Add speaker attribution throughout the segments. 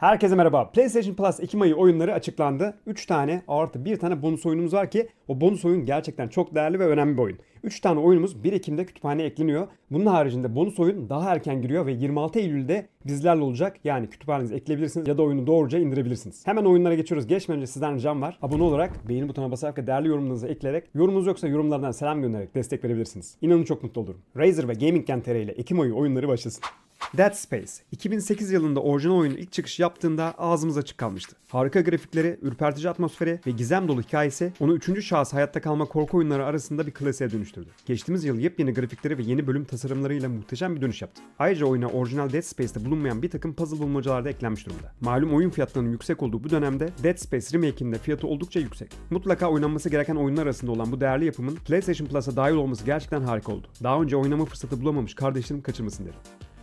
Speaker 1: Herkese merhaba. PlayStation Plus Ekim ayı oyunları açıklandı. 3 tane artı 1 tane bonus oyunumuz var ki o bonus oyun gerçekten çok değerli ve önemli bir oyun. 3 tane oyunumuz 1 Ekim'de kütüphaneye ekleniyor. Bunun haricinde bonus oyun daha erken giriyor ve 26 Eylül'de bizlerle olacak. Yani kütüphanenize ekleyebilirsiniz ya da oyunu doğruca indirebilirsiniz. Hemen oyunlara geçiyoruz. Geçmeden önce sizden ricam var. Abone olarak, beğeni butonuna basarak ve değerli yorumlarınızı ekleyerek, yorumunuz yoksa yorumlardan selam göndererek destek verebilirsiniz. İnanın çok mutlu olurum. Razer ve Gaming.com.tr ile Ekim ayı oyunları başlasın. Dead Space 2008 yılında orijinal oyunun ilk çıkışı yaptığında ağzımız açık kalmıştı. Harika grafikleri, ürpertici atmosferi ve gizem dolu hikayesi onu üçüncü şahıs hayatta kalma korku oyunları arasında bir klasiğe dönüştürdü. Geçtiğimiz yıl yepyeni grafikleri ve yeni bölüm tasarımlarıyla muhteşem bir dönüş yaptı. Ayrıca oyuna orijinal Dead Space'te bulunmayan bir takım puzzle bulmacalar da eklenmiş durumda. Malum oyun fiyatlarının yüksek olduğu bu dönemde Dead Space remake'inde fiyatı oldukça yüksek. Mutlaka oynanması gereken oyunlar arasında olan bu değerli yapımın PlayStation Plus'a dahil olması gerçekten harika oldu. Daha önce oynama fırsatı bulamamış kardeşlerim kaçırmasın derim.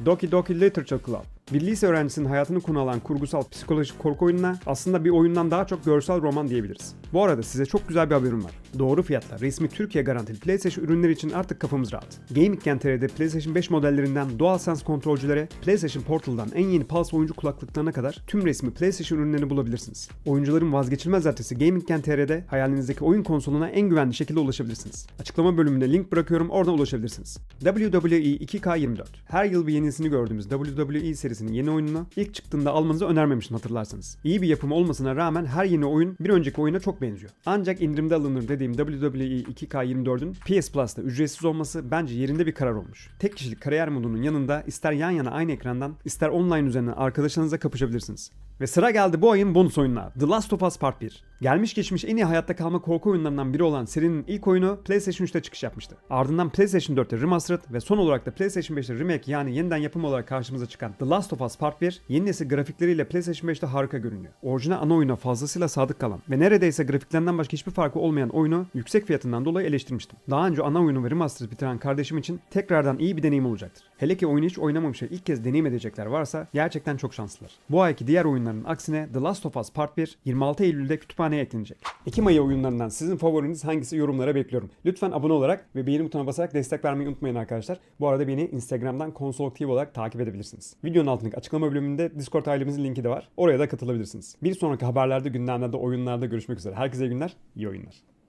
Speaker 1: Doki Doki Literature Club. Bir lise öğrencisinin hayatını konu alan kurgusal psikolojik korku oyununa aslında bir oyundan daha çok görsel roman diyebiliriz. Bu arada size çok güzel bir haberim var. Doğru fiyatla resmi Türkiye garantili PlayStation ürünleri için artık kafamız rahat. Game.tr'de PlayStation 5 modellerinden DualSense kontrolcülere, PlayStation Portal'dan en yeni Pulse oyuncu kulaklıklarına kadar tüm resmi PlayStation ürünlerini bulabilirsiniz. Oyuncuların vazgeçilmez adresi Game.tr'de hayalinizdeki oyun konsoluna en güvenli şekilde ulaşabilirsiniz. Açıklama bölümüne link bırakıyorum oradan ulaşabilirsiniz. WWE 2K24 Her yıl bir yenisini gördüğümüz WWE serisi serisinin yeni oyununu ilk çıktığında almanızı önermemiştim hatırlarsanız. İyi bir yapım olmasına rağmen her yeni oyun bir önceki oyuna çok benziyor. Ancak indirimde alınır dediğim WWE 2K24'ün PS Plus'ta ücretsiz olması bence yerinde bir karar olmuş. Tek kişilik kariyer modunun yanında ister yan yana aynı ekrandan ister online üzerinden arkadaşlarınıza kapışabilirsiniz. Ve sıra geldi bu ayın bonus oyununa The Last of Us Part 1. Gelmiş geçmiş en iyi hayatta kalma korku oyunlarından biri olan serinin ilk oyunu PlayStation 3'te çıkış yapmıştı. Ardından PlayStation 4'te Remastered ve son olarak da PlayStation 5'te Remake yani yeniden yapım olarak karşımıza çıkan The Last of Us Part 1 yeni nesil grafikleriyle PlayStation 5'te harika görünüyor. Orijinal ana oyuna fazlasıyla sadık kalan ve neredeyse grafiklerinden başka hiçbir farkı olmayan oyunu yüksek fiyatından dolayı eleştirmiştim. Daha önce ana oyunu ve Remastered bitiren kardeşim için tekrardan iyi bir deneyim olacaktır. Hele ki oyunu hiç oynamamış ve ilk kez deneyim edecekler varsa gerçekten çok şanslılar. Bu ayki diğer oyunların aksine The Last of Us Part 1 26 Eylül'de kütüphane kütüphaneye eklenecek. Ekim ayı oyunlarından sizin favoriniz hangisi yorumlara bekliyorum. Lütfen abone olarak ve beğeni butonuna basarak destek vermeyi unutmayın arkadaşlar. Bu arada beni Instagram'dan konsolaktif olarak takip edebilirsiniz. Videonun altındaki açıklama bölümünde Discord ailemizin linki de var. Oraya da katılabilirsiniz. Bir sonraki haberlerde, gündemlerde, oyunlarda görüşmek üzere. Herkese iyi günler, iyi oyunlar.